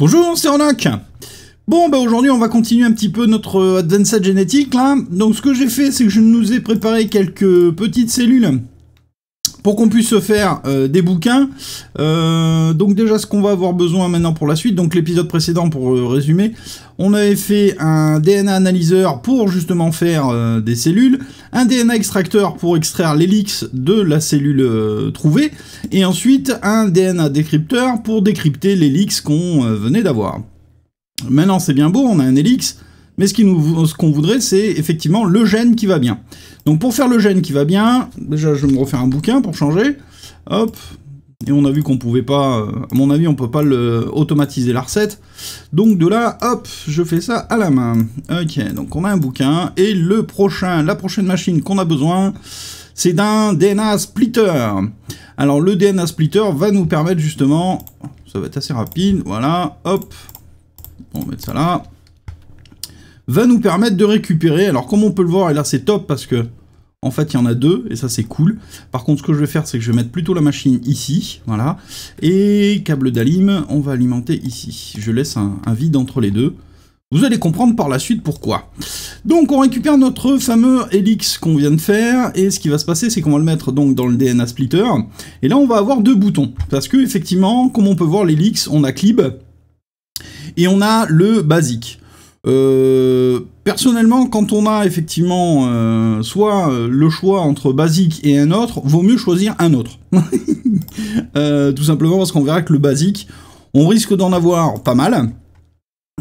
Bonjour, c'est Renoc Bon, bah aujourd'hui, on va continuer un petit peu notre euh, advanced génétique, là. Donc, ce que j'ai fait, c'est que je nous ai préparé quelques petites cellules pour qu'on puisse se faire euh, des bouquins. Euh, donc déjà ce qu'on va avoir besoin maintenant pour la suite, donc l'épisode précédent pour euh, résumer, on avait fait un DNA analyseur pour justement faire des cellules, un DNA extracteur pour extraire l'hélix de la cellule trouvée, et ensuite un DNA décrypteur pour décrypter l'hélix qu'on venait d'avoir. Maintenant c'est bien beau, on a un hélix, mais ce qu'on voudrait, c'est effectivement le gène qui va bien. Donc pour faire le gène qui va bien, déjà je vais me refaire un bouquin pour changer, hop, et on a vu qu'on pouvait pas, euh, à mon avis, on peut pas le, automatiser la recette. Donc de là, hop, je fais ça à la main. Ok, donc on a un bouquin, et le prochain, la prochaine machine qu'on a besoin, c'est d'un DNA splitter. Alors le DNA splitter va nous permettre justement, ça va être assez rapide, voilà, hop, on va mettre ça là, va nous permettre de récupérer. Alors comme on peut le voir, et là c'est top parce que en fait il y en a deux, et ça c'est cool. Par contre ce que je vais faire c'est que je vais mettre plutôt la machine ici, voilà. Et câble d'alim, on va alimenter ici. Je laisse un, vide entre les deux. Vous allez comprendre par la suite pourquoi. Donc on récupère notre fameux helix qu'on vient de faire, et ce qui va se passer c'est qu'on va le mettre donc dans le DNA splitter, et là on va avoir deux boutons, parce que effectivement, comme on peut voir l'helix, on a clib, et on a le basique. Euh, personnellement, quand on a effectivement euh, soit euh, le choix entre basique et un autre, vaut mieux choisir un autre. tout simplement parce qu'on verra que le basique, on risque d'en avoir pas mal.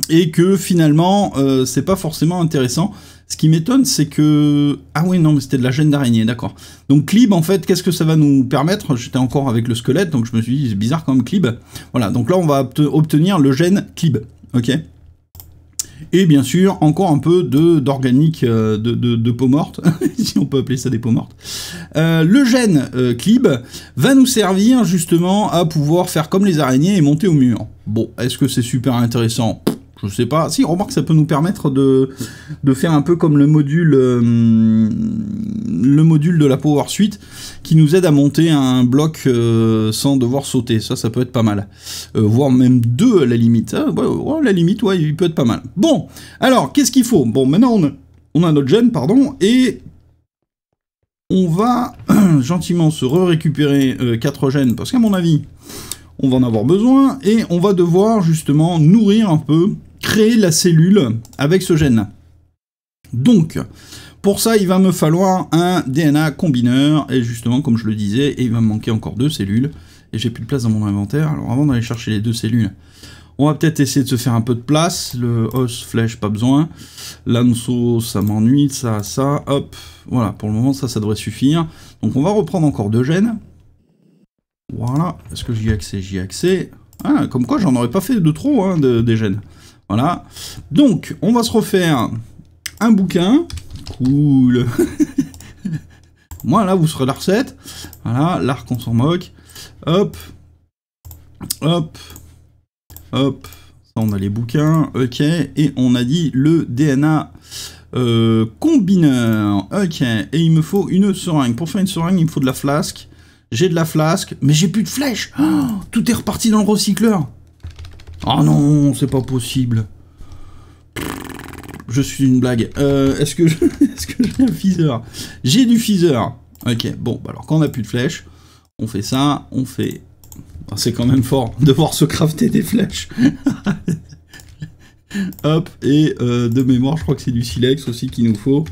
Et que finalement, c'est pas forcément intéressant. Ce qui m'étonne, c'est que... Ah oui, non, mais c'était de la gêne d'araignée, d'accord. Donc Clib, en fait, qu'est-ce que ça va nous permettre J'étais encore avec le squelette, donc je me suis dit, c'est bizarre quand même, Clib. Voilà, donc là, on va obtenir le gène Clib, ok et bien sûr encore un peu d'organique euh, de, de, peau morte, si on peut appeler ça des peaux mortes. Euh, le gène euh, CLIB va nous servir justement à pouvoir faire comme les araignées et monter au mur. Bon, est-ce que c'est super intéressant je sais pas. Si, remarque, ça peut nous permettre de, faire un peu comme le module, euh, le module de la Power Suite qui nous aide à monter un bloc euh, sans devoir sauter. Ça, ça peut être pas mal. Euh, voire même deux à la limite. Ah, à la limite, ouais, il peut être pas mal. Bon, alors, qu'est-ce qu'il faut Bon, maintenant, on a, notre gène, pardon, et on va gentiment se récupérer quatre gènes parce qu'à mon avis, on va en avoir besoin et on va devoir justement nourrir un peu créer la cellule avec ce gène Donc, pour ça, il va me falloir un DNA combineur, et justement, comme je le disais, il va me manquer encore deux cellules, et j'ai plus de place dans mon inventaire, alors avant d'aller chercher les deux cellules, on va peut-être essayer de se faire un peu de place, le os, flèche, pas besoin, l'anso, ça m'ennuie, ça, ça, hop, voilà, pour le moment, ça, ça devrait suffire, donc on va reprendre encore deux gènes, voilà, est-ce que j'y ai accès J'y ai accès, ah, comme quoi, j'en aurais pas fait de trop, hein, des gènes, voilà. Donc, on va se refaire un bouquin. Cool. Moi, là, vous serez la recette. Voilà, l'arc, on s'en moque. Hop. Hop. Hop. Ça, on a les bouquins. Ok. Et on a dit le DNA euh, combineur. Ok. Et il me faut une seringue. Pour faire une seringue, il me faut de la flasque. J'ai de la flasque, mais j'ai plus de flèches. Oh, tout est reparti dans le recycleur. Oh non, c'est pas possible. Je suis une blague. Euh, est-ce que j'ai un fiseur J'ai du fiseur. Ok, bon, bah alors quand on a plus de flèches, on fait ça, on fait... Ah, c'est quand même fort, devoir se crafter des flèches. Hop, et euh, de mémoire, je crois que c'est du silex aussi qu'il nous faut.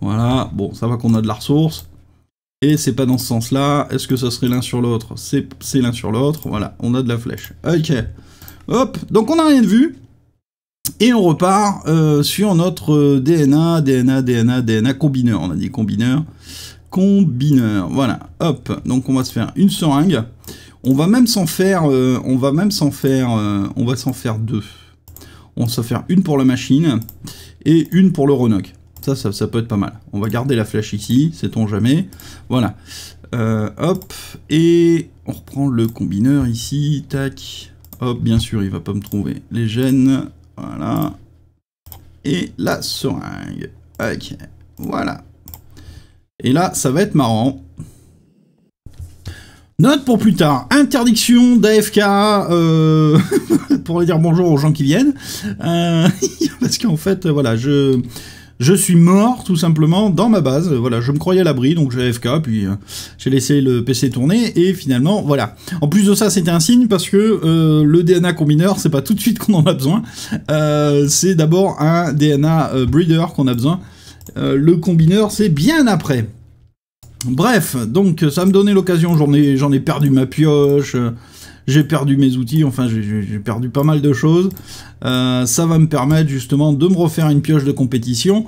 Voilà, bon, ça va qu'on a de la ressource. Et c'est pas dans ce sens-là. Est-ce que ça serait l'un sur l'autre C'est l'un sur l'autre. Voilà, on a de la flèche. Ok. Hop, donc on n'a rien de vu. Et on repart euh, sur notre euh, DNA, DNA, DNA, DNA combineur. On a dit combineur. Combineur, voilà. Hop, donc on va se faire une seringue. On va même s'en faire, euh, on va même s'en faire, on va s'en faire deux. On va s'en faire une pour la machine et une pour le Ronoc. Ça, ça, peut être pas mal. On va garder la flèche ici, sait-on jamais. Voilà. hop, et on reprend le combineur ici, tac. Hop, bien sûr, il va pas me trouver. Les gènes, voilà. Et la seringue. Ok, voilà. Et là, ça va être marrant. Note pour plus tard, interdiction d'AFK euh, pour dire bonjour aux gens qui viennent. Euh, parce qu'en fait, euh, voilà, je, je suis mort tout simplement dans ma base. Voilà, je me croyais à l'abri, donc j'ai AFK, puis euh, j'ai laissé le PC tourner, et finalement, voilà. En plus de ça, c'était un signe parce que euh, le DNA combineur, c'est pas tout de suite qu'on en a besoin. Euh, c'est d'abord un DNA breeder qu'on a besoin. le combineur, c'est bien après. Bref, donc ça me donnait l'occasion, j'en ai, ai, perdu ma pioche j'ai perdu mes outils, enfin j'ai perdu pas mal de choses. Euh, ça va me permettre justement de me refaire une pioche de compétition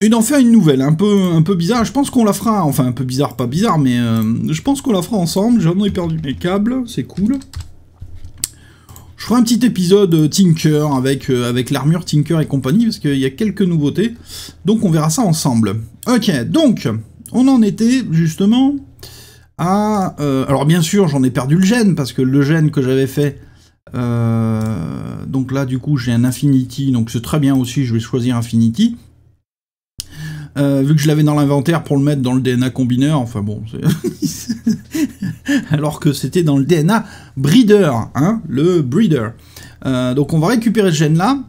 et d'en faire une nouvelle, un peu, un peu bizarre. Je pense qu'on la fera, enfin un peu bizarre, pas bizarre, mais euh, je pense qu'on la fera ensemble. J'en ai perdu mes câbles, c'est cool. Je ferai un petit épisode euh, Tinker avec, avec l'armure Tinker et compagnie, parce qu'il y a quelques nouveautés. Donc on verra ça ensemble. Ok, donc, on en était justement... Euh, alors bien sûr, j'en ai perdu le gène, parce que le gène que j'avais fait... Euh, donc là, du coup, j'ai un Infinity, donc c'est très bien aussi, je vais choisir Infinity. Euh, vu que je l'avais dans l'inventaire pour le mettre dans le DNA combiner, enfin bon, alors que c'était dans le DNA breeder, hein, le breeder. donc on va récupérer ce gène là,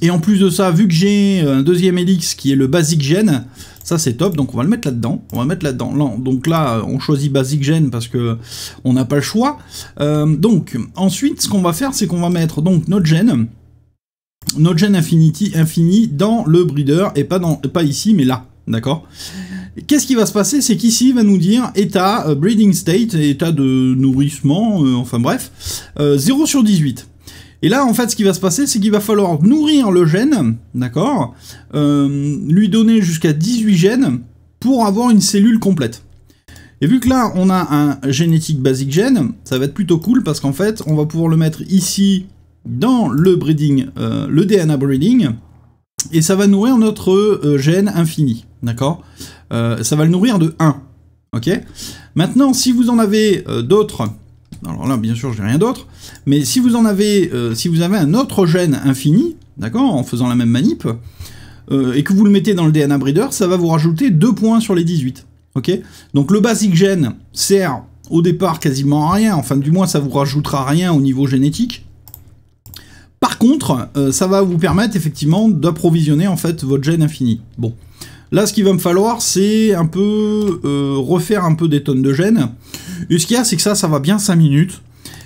et en plus de ça, vu que j'ai un deuxième elix qui est le Basic Gen, ça c'est top, donc on va le mettre là-dedans. On va mettre là-dedans. donc là, on choisit Basic Gen parce que on n'a pas le choix. Euh, donc ensuite, ce qu'on va faire, c'est qu'on va mettre donc notre gen, notre gen Infinity, Infini dans le breeder et pas, dans, pas ici, mais là, d'accord Qu'est-ce qui va se passer C'est qu'ici, il va nous dire état, euh, breeding state, état de nourrissement, euh, enfin bref, 0 sur 18. Et là, en fait, ce qui va se passer, c'est qu'il va falloir nourrir le gène, d'accord euh, Lui donner jusqu'à 18 gènes pour avoir une cellule complète. Et vu que là, on a un génétique basic gène, ça va être plutôt cool parce qu'en fait, on va pouvoir le mettre ici dans le breeding, euh, le DNA breeding, et ça va nourrir notre euh, gène infini, d'accord Ça va le nourrir de 1, ok Maintenant, si vous en avez d'autres alors là bien sûr j'ai rien d'autre, mais si vous en avez, euh, si vous avez un autre gène infini, d'accord, en faisant la même manip, euh, et que vous le mettez dans le DNA Breeder, ça va vous rajouter 2 points sur les 18. Ok Donc le basic gène sert au départ quasiment à rien, enfin du moins ça vous rajoutera rien au niveau génétique. Par contre, euh, ça va vous permettre effectivement d'approvisionner en fait votre gène infini. Bon. Là, ce qu'il va me falloir, c'est un peu euh, refaire un peu des tonnes de gènes. Et ce qu'il y a, c'est que ça, ça va bien 5 minutes.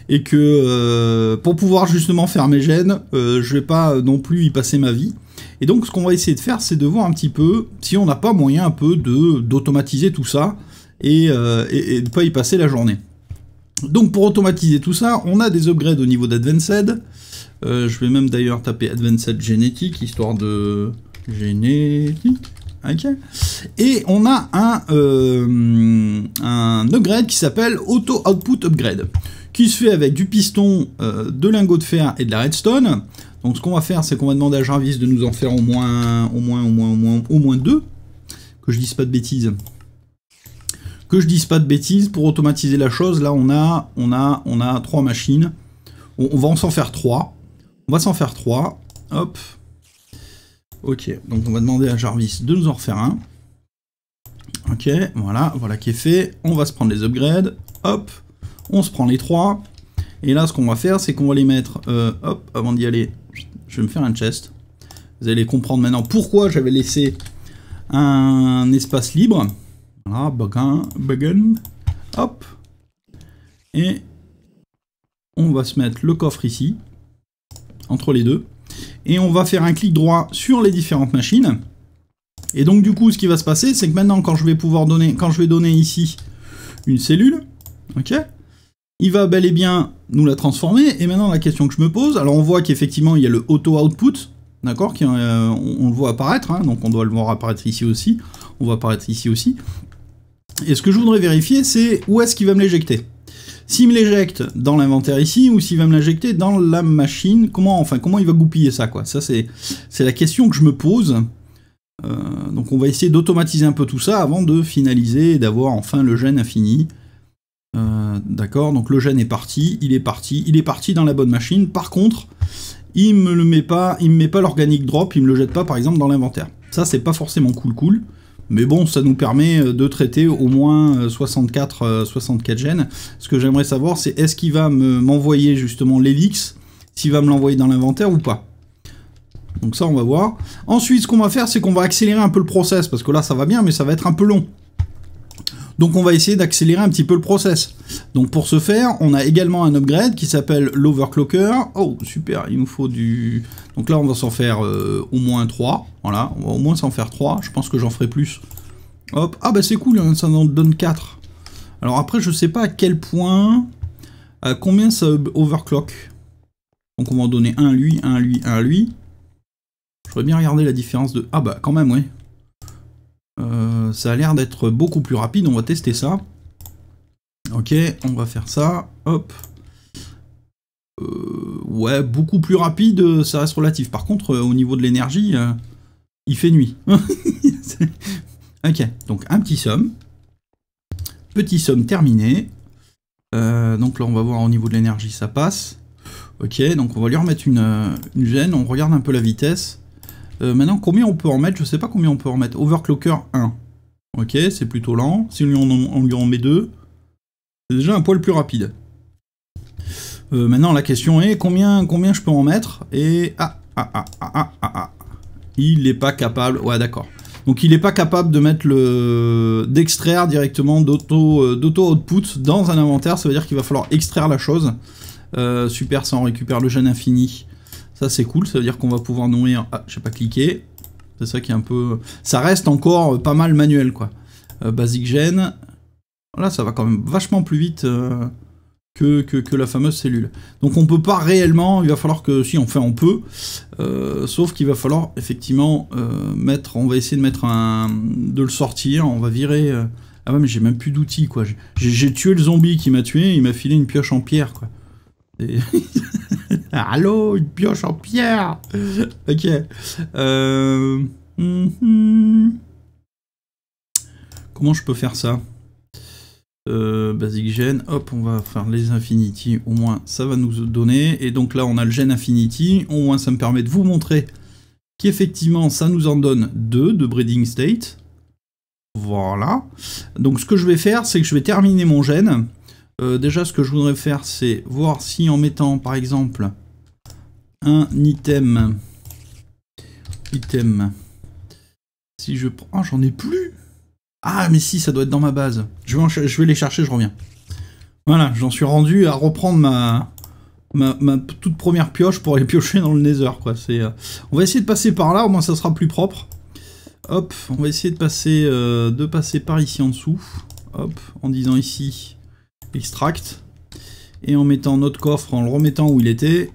Et que euh, pour pouvoir justement faire mes gènes, je euh, je vais pas non plus y passer ma vie. Et donc, ce qu'on va essayer de faire, c'est de voir un petit peu si on n'a pas moyen un peu d'automatiser tout ça et, de ne pas y passer la journée. Donc, pour automatiser tout ça, on a des upgrades au niveau d'Advanced. je vais même d'ailleurs taper Advanced Génétique, histoire de... Génétique Ok Et on a un, euh, un upgrade qui s'appelle Auto Output Upgrade, qui se fait avec du piston, euh, de lingots de fer et de la redstone. Donc ce qu'on va faire, c'est qu'on va demander à Jarvis de nous en faire au moins, au moins, au moins, au moins, au moins deux. Que je dise pas de bêtises. Que je dise pas de bêtises pour automatiser la chose. Là, on a, on a, on a trois machines. On, on va en s'en faire trois. On va s'en faire trois. Hop. Ok, donc on va demander à Jarvis de nous en refaire un. Ok, voilà, voilà qui est fait. On va se prendre les upgrades. Hop, on se prend les trois. Et là, ce qu'on va faire, c'est qu'on va les mettre... Euh, hop, avant d'y aller, je vais me faire un chest. Vous allez comprendre maintenant pourquoi j'avais laissé un espace libre. Voilà, bagan, bagan. Hop. Et on va se mettre le coffre ici, entre les deux et on va faire un clic droit sur les différentes machines. Et donc du coup, ce qui va se passer, c'est que maintenant, quand je vais pouvoir donner, quand je vais donner ici une cellule, ok, il va bel et bien nous la transformer. Et maintenant, la question que je me pose, alors on voit qu'effectivement, il y a le auto-output, d'accord, qui euh, on, le voit apparaître, hein, donc on doit le voir apparaître ici aussi, on va apparaître ici aussi. Et ce que je voudrais vérifier, c'est où est-ce qu'il va me l'éjecter s'il me l'éjecte dans l'inventaire ici ou s'il va me l'injecter dans la machine, comment enfin comment il va goupiller ça quoi Ça c'est la question que je me pose. Euh, donc on va essayer d'automatiser un peu tout ça avant de finaliser et d'avoir enfin le gène infini. Euh, d'accord, donc le gène est parti, il est parti, il est parti dans la bonne machine. Par contre, il me le met pas, il me met pas l'organic drop, il me le jette pas par exemple dans l'inventaire. Ça c'est pas forcément cool cool. Mais bon, ça nous permet euh, de traiter au moins 64, euh, 64 euh, gènes. Ce que j'aimerais savoir, c'est est-ce qu'il va m'envoyer justement l'hélix, s'il va me l'envoyer dans l'inventaire ou pas. Donc ça, on va voir. Ensuite, ce qu'on va faire, c'est qu'on va accélérer un peu le process, parce que là, ça va bien, mais ça va être un peu long. Donc on va essayer d'accélérer un petit peu le process. Donc pour ce faire, on a également un upgrade qui s'appelle l'overclocker. Oh super, il nous faut du... Donc là on va s'en faire euh, au moins 3. Voilà, on va au moins s'en faire 3. Je pense que j'en ferai plus. Hop, ah bah c'est cool, hein, ça en donne 4. Alors après je sais pas à quel point... À combien ça overclock Donc on va en donner un lui, un lui, un lui. Je bien regarder la différence de... Ah bah quand même ouais, euh, ça a l'air d'être beaucoup plus rapide, on va tester ça. Ok, on va faire ça, hop. Euh, ouais, beaucoup plus rapide, ça reste relatif. Par contre, euh, au niveau de l'énergie, il fait nuit. ok, donc un petit somme. Petit somme terminé. donc là, on va voir au niveau de l'énergie, ça passe. Ok, donc on va lui remettre une, une gêne, on regarde un peu la vitesse. Euh, maintenant, combien on peut en mettre Je sais pas combien on peut en mettre. Overclocker 1. Ok, c'est plutôt lent. Si on lui en, met 2, c'est déjà un poil plus rapide. Euh, maintenant, la question est combien, combien je peux en mettre Et. Ah, ah, ah, ah, ah, ah, ah. Il n'est pas capable. Ouais, d'accord. Donc, il n'est pas capable de mettre le. d'extraire directement euh, d'auto-output dans un inventaire. Ça veut dire qu'il va falloir extraire la chose. super, ça on récupère le gène infini. Ça c'est cool, ça veut dire qu'on va pouvoir nourrir... Ah, j'ai pas cliqué. C'est ça qui est un peu... Ça reste encore euh, pas mal manuel quoi. Euh, basic basique gène. Là ça va quand même vachement plus vite euh, que, la fameuse cellule. Donc on peut pas réellement, il va falloir que... Si, on fait, on peut. sauf qu'il va falloir effectivement mettre... On va essayer de mettre un... de le sortir, on va virer... Ah ouais mais j'ai même plus d'outils quoi. J'ai tué le zombie qui m'a tué, il m'a filé une pioche en pierre quoi. Et... Ah, allô, une pioche en pierre Ok. Euh, mhm. Comment je peux faire ça euh, Basic Gen, hop, on va faire les Infinity, au moins ça va nous donner. Et donc là, on a le gène Infinity, au moins ça me permet de vous montrer qu'effectivement, ça nous en donne deux de Breeding State. Voilà. Donc ce que je vais faire, c'est que je vais terminer mon gène. Euh, déjà, ce que je voudrais faire, c'est voir si en mettant, par exemple, un item. Item. Si je prends... Oh, j'en ai plus Ah, mais si, ça doit être dans ma base. Je vais, les chercher, je reviens. Voilà, j'en suis rendu à reprendre ma... toute première pioche pour aller piocher dans le Nether, euh, On va essayer de passer par là, au moins ça sera plus propre. Hop, on va essayer de passer, euh, de passer par ici en dessous. Hop, en disant ici, extract. Et en mettant notre coffre, en le remettant où il était,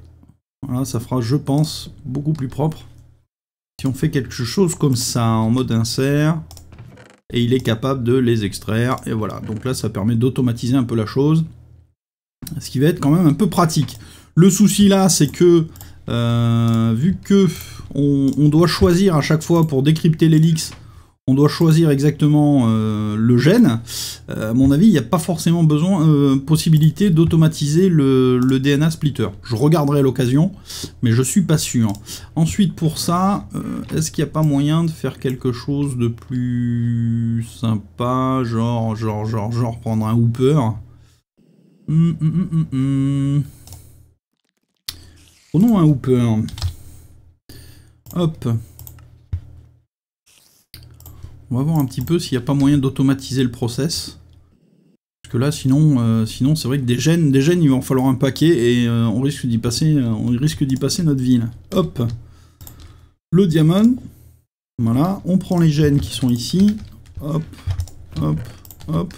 voilà, ça fera, je pense, beaucoup plus propre. Si on fait quelque chose comme ça, en mode insert, et il est capable de les extraire, et voilà. Donc là, ça permet d'automatiser un peu la chose, ce qui va être quand même un peu pratique. Le souci là, c'est que, euh, vu que on, doit choisir à chaque fois pour décrypter l'hélix, on doit choisir exactement euh, le gène, euh, mon avis, il n'y a pas forcément besoin, euh, possibilité d'automatiser le, DNA splitter. Je regarderai l'occasion, mais je suis pas sûr. Ensuite, pour ça, est-ce qu'il n'y a pas moyen de faire quelque chose de plus sympa, genre, genre, genre, genre prendre un Hooper hum, hum, hum, Prenons un Hooper. Hop. On va voir un petit peu s'il n'y a pas moyen d'automatiser le process. Parce que là, sinon, euh, sinon c'est vrai que des gènes, des il va en falloir un paquet et euh, on risque d'y passer, euh, on risque passer notre ville. Hop, le diamant. Voilà, on prend les gènes qui sont ici. Hop, hop, hop.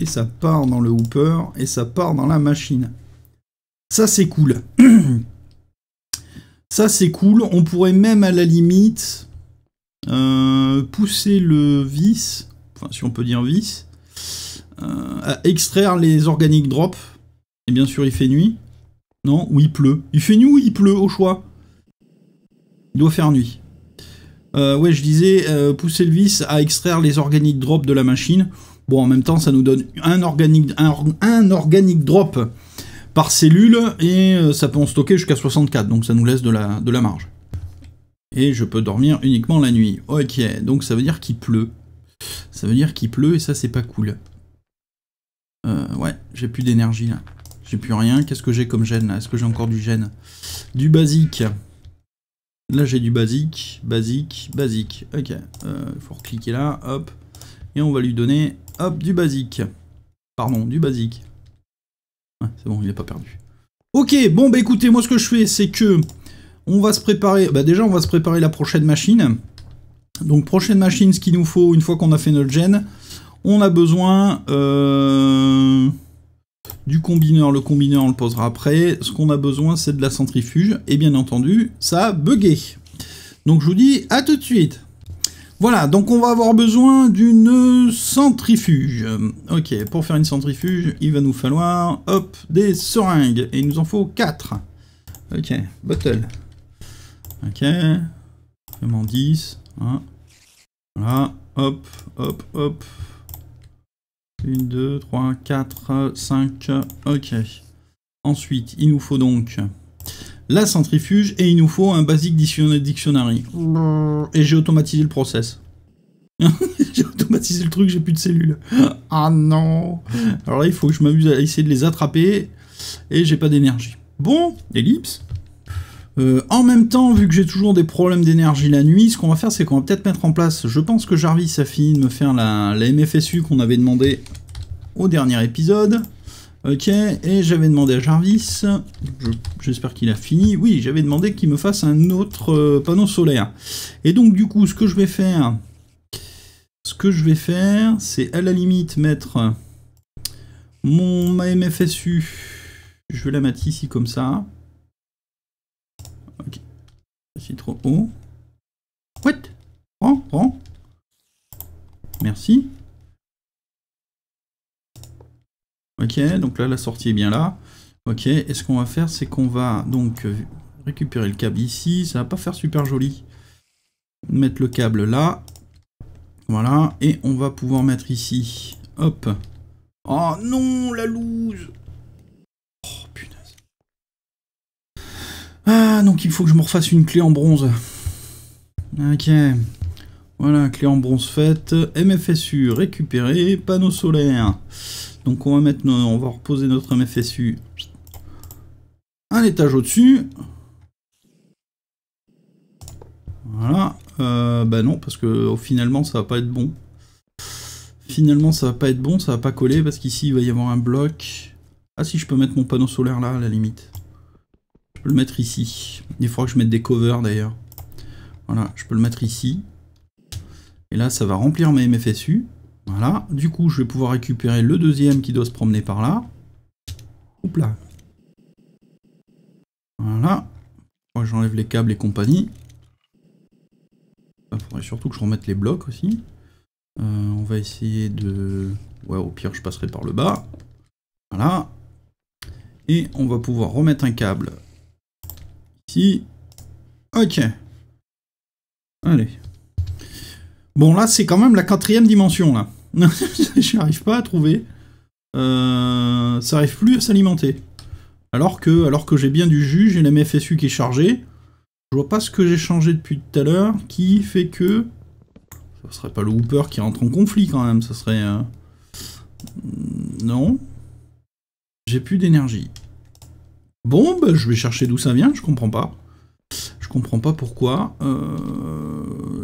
Et ça part dans le hooper et ça part dans la machine. Ça, c'est cool. ça, c'est cool. On pourrait même à la limite euh, pousser le vis, enfin si on peut dire vis, euh, à extraire les organiques drop Et bien sûr, il fait nuit. Non, ou il pleut. Il fait nuit ou il pleut, au choix. Il doit faire nuit. Euh, ouais, je disais, pousser le vis à extraire les organiques drop de la machine. Bon, en même temps, ça nous donne un organique un, drop par cellule et ça peut en stocker jusqu'à 64, donc ça nous laisse de de la marge et je peux dormir uniquement la nuit. Ok, donc ça veut dire qu'il pleut. Ça veut dire qu'il pleut et ça c'est pas cool. Euh, ouais, j'ai plus d'énergie là. J'ai plus rien. Qu'est-ce que j'ai comme gène là Est-ce que j'ai encore du gène Du basique. Là j'ai du basique, basique, basique. Ok, il euh, faut cliquer là, hop. Et on va lui donner, hop, du basique. Pardon, du basique. Ouais, c'est bon, il n'est pas perdu. Ok, bon bah écoutez, moi ce que je fais c'est que on va se préparer, bah déjà on va se préparer la prochaine machine. Donc prochaine machine, ce qu'il nous faut une fois qu'on a fait notre gène, on a besoin euh, du combineur. Le combineur on le posera après. Ce qu'on a besoin c'est de la centrifuge. Et bien entendu, ça a bugué. Donc je vous dis à tout de suite. Voilà, donc on va avoir besoin d'une centrifuge. Ok, pour faire une centrifuge, il va nous falloir, hop, des seringues. Et il nous en faut 4. Ok, bottle. Ok. Vraiment 10. Hein. Voilà. Hop, hop, hop. 1, 2, 3, 4, 5. Ok. Ensuite, il nous faut donc la centrifuge et il nous faut un basic dictionary. Et j'ai automatisé le process. j'ai automatisé le truc, j'ai plus de cellules. Ah non Alors là, il faut que je m'amuse à essayer de les attraper et j'ai pas d'énergie. Bon, ellipse. Euh, en même temps, vu que j'ai toujours des problèmes d'énergie la nuit, ce qu'on va faire, c'est qu'on va peut-être mettre en place, je pense que Jarvis a fini de me faire la, MFSU qu'on avait demandé au dernier épisode. Ok, et j'avais demandé à Jarvis, j'espère qu'il a fini, oui, j'avais demandé qu'il me fasse un autre euh, panneau solaire. Et donc du coup, ce que je vais faire, ce que je vais faire, c'est à la limite mettre mon MFSU, je vais la mettre ici comme ça, c'est trop haut. Oh. What Prends, prends. Merci. Ok, donc là, la sortie est bien là. Ok, et ce qu'on va faire, c'est qu'on va donc euh, récupérer le câble ici. Ça va pas faire super joli. Mettre le câble là. Voilà, et on va pouvoir mettre ici. Hop. Oh non, la loose Ah, donc il faut que je me refasse une clé en bronze. Ok. Voilà, clé en bronze faite. MFSU récupéré, panneau solaire. Donc on va mettre, on va reposer notre MFSU un étage au-dessus. Voilà. Euh, bah non, parce que oh, finalement ça va pas être bon. Finalement ça va pas être bon, ça va pas coller parce qu'ici il va y avoir un bloc. Ah si je peux mettre mon panneau solaire là à la limite le mettre ici. Il faudra que je mette des covers d'ailleurs. Voilà, je peux le mettre ici. Et là, ça va remplir mes MFSU. Voilà, du coup, je vais pouvoir récupérer le deuxième qui doit se promener par là. Oups là. Voilà. j'enlève les câbles et compagnie. Il faudrait surtout que je remette les blocs aussi. Euh, on va essayer de... Ouais, au pire, je passerai par le bas. Voilà. Et on va pouvoir remettre un câble Ok. Allez. Bon, là, c'est quand même la quatrième dimension, là. Je n'arrive pas à trouver. Euh, ça arrive plus à s'alimenter. Alors que, alors que j'ai bien du jus, j'ai la MFSU qui est chargée. Je vois pas ce que j'ai changé depuis tout à l'heure, qui fait que... Ce serait pas le Hooper qui rentre en conflit, quand même. Ce serait... Euh, non. J'ai plus d'énergie. Bon, bah, je vais chercher d'où ça vient, je comprends pas. Je comprends pas pourquoi. Euh,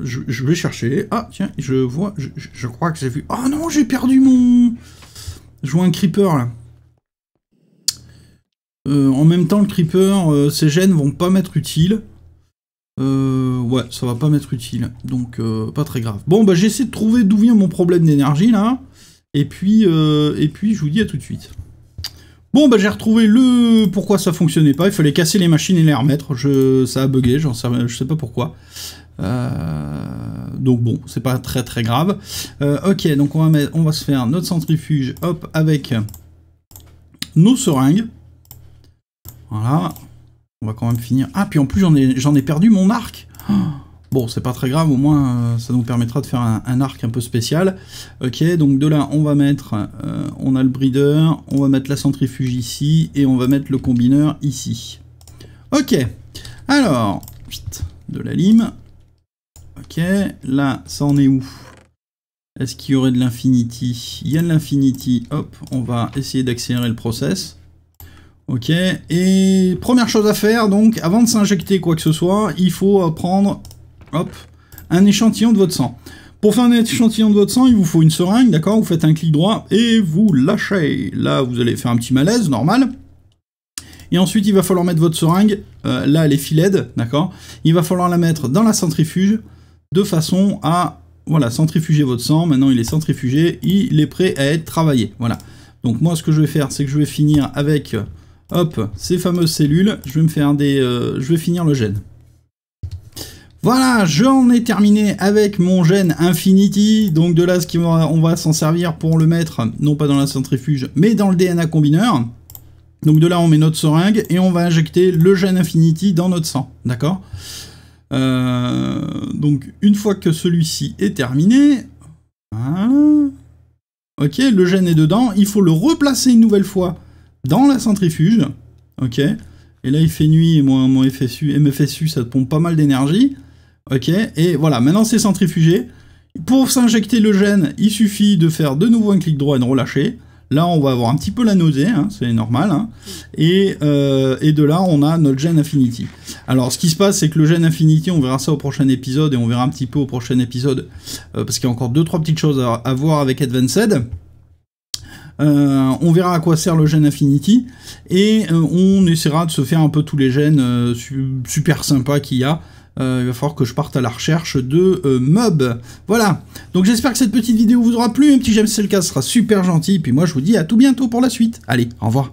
je, vais chercher. Ah, tiens, je vois, je, crois que j'ai vu... Oh non, j'ai perdu mon... Je vois un creeper, là. Euh, en même temps, le creeper, euh, ses gènes vont pas m'être utiles. ouais, ça va pas m'être utile, donc pas très grave. Bon, bah j'essaie de trouver d'où vient mon problème d'énergie, là. Et puis, et puis, je vous dis à tout de suite. Bon, bah j'ai retrouvé le pourquoi ça fonctionnait pas. Il fallait casser les machines et les remettre. Je... Ça a bugué, j'en sais... je sais pas pourquoi. Euh, donc bon, c'est pas très très grave. Euh, ok, donc on va, mettre... on va se faire notre centrifuge, hop, avec nos seringues. Voilà. On va quand même finir. Ah, puis en plus j'en ai, ai perdu mon arc. Oh Bon, c'est pas très grave, au moins euh, ça nous permettra de faire un, arc un peu spécial. Ok, donc de là, on va mettre, euh, on a le breeder, on va mettre la centrifuge ici, et on va mettre le combineur ici. Ok, alors, de la lime. Ok, là, ça en est où Est-ce qu'il y aurait de l'infinity Il y a de l'infinity, hop, on va essayer d'accélérer le process. Ok, et première chose à faire, donc, avant de s'injecter quoi que ce soit, il faut prendre hop, un échantillon de votre sang. Pour faire un échantillon de votre sang, il vous faut une seringue, d'accord Vous faites un clic droit et vous lâchez. Là, vous allez faire un petit malaise, normal. Et ensuite, il va falloir mettre votre seringue, euh, là, elle est filède, d'accord Il va falloir la mettre dans la centrifuge de façon à, voilà, centrifuger votre sang. Maintenant, il est centrifugé, il est prêt à être travaillé, voilà. Donc moi, ce que je vais faire, c'est que je vais finir avec, hop, ces fameuses cellules. Je vais me faire des... Euh, je vais finir le gène. Voilà, j'en ai terminé avec mon gène Infinity. Donc de là, ce va, on va s'en servir pour le mettre, non pas dans la centrifuge, mais dans le DNA combineur. Donc de là, on met notre seringue et on va injecter le gène Infinity dans notre sang. D'accord euh, Donc une fois que celui-ci est terminé... Voilà. Ok, le gène est dedans. Il faut le replacer une nouvelle fois dans la centrifuge. Ok. Et là, il fait nuit et mon, FSU, MFSU, ça te pompe pas mal d'énergie. Ok Et voilà, maintenant c'est centrifugé. Pour s'injecter le gène, il suffit de faire de nouveau un clic droit et de relâcher. Là, on va avoir un petit peu la nausée, hein, c'est normal. Hein. Euh, et, de là, on a notre gène Infinity. Alors, ce qui se passe, c'est que le gène Infinity, on verra ça au prochain épisode, et on verra un petit peu au prochain épisode, euh, parce qu'il y a encore deux, trois petites choses à, voir avec Advanced. Euh, on verra à quoi sert le gène Infinity et on essaiera de se faire un peu tous les gènes super sympas qu'il y a euh, il va falloir que je parte à la recherche de euh, mobs. Voilà. Donc j'espère que cette petite vidéo vous aura plu. Un petit j'aime si c'est le cas sera super gentil. Puis moi je vous dis à tout bientôt pour la suite. Allez, au revoir.